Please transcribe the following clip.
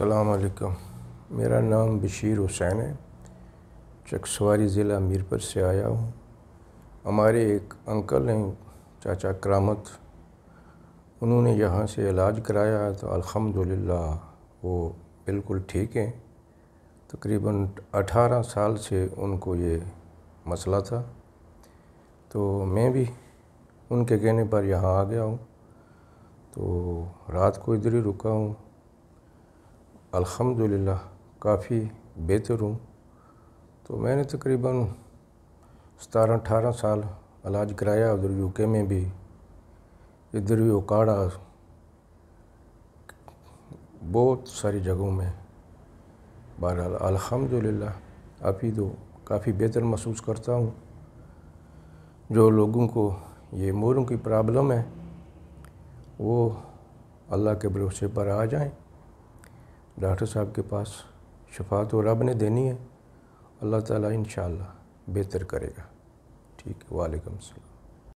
अलकुम मेरा नाम बशीर हुसैन है चकसवारी ज़िला मीरपुर से आया हूँ हमारे एक अंकल हैं चाचा करामत उन्होंने यहाँ से इलाज कराया तो अल्हम्दुलिल्लाह वो बिल्कुल ठीक हैं तकरीबन 18 साल से उनको ये मसला था तो मैं भी उनके कहने पर यहाँ आ गया हूँ तो रात को इधर ही रुका हूँ अल्हम्दुलिल्लाह काफ़ी बेहतर हूँ तो मैंने तकरीबन सतारह अठारह साल इलाज कराया उधर यूके में भी इधर भी ओकाड़ा बहुत सारी जगहों में बहरहाल अल्हम्दुलिल्लाह अभी तो काफ़ी बेहतर महसूस करता हूँ जो लोगों को ये मोरों की प्रॉब्लम है वो अल्लाह के भरोसे पर आ जाएं डॉक्टर साहब के पास शफा तो रब ने देनी है अल्लाह ताला इन बेहतर करेगा ठीक है वालेकुम सलाम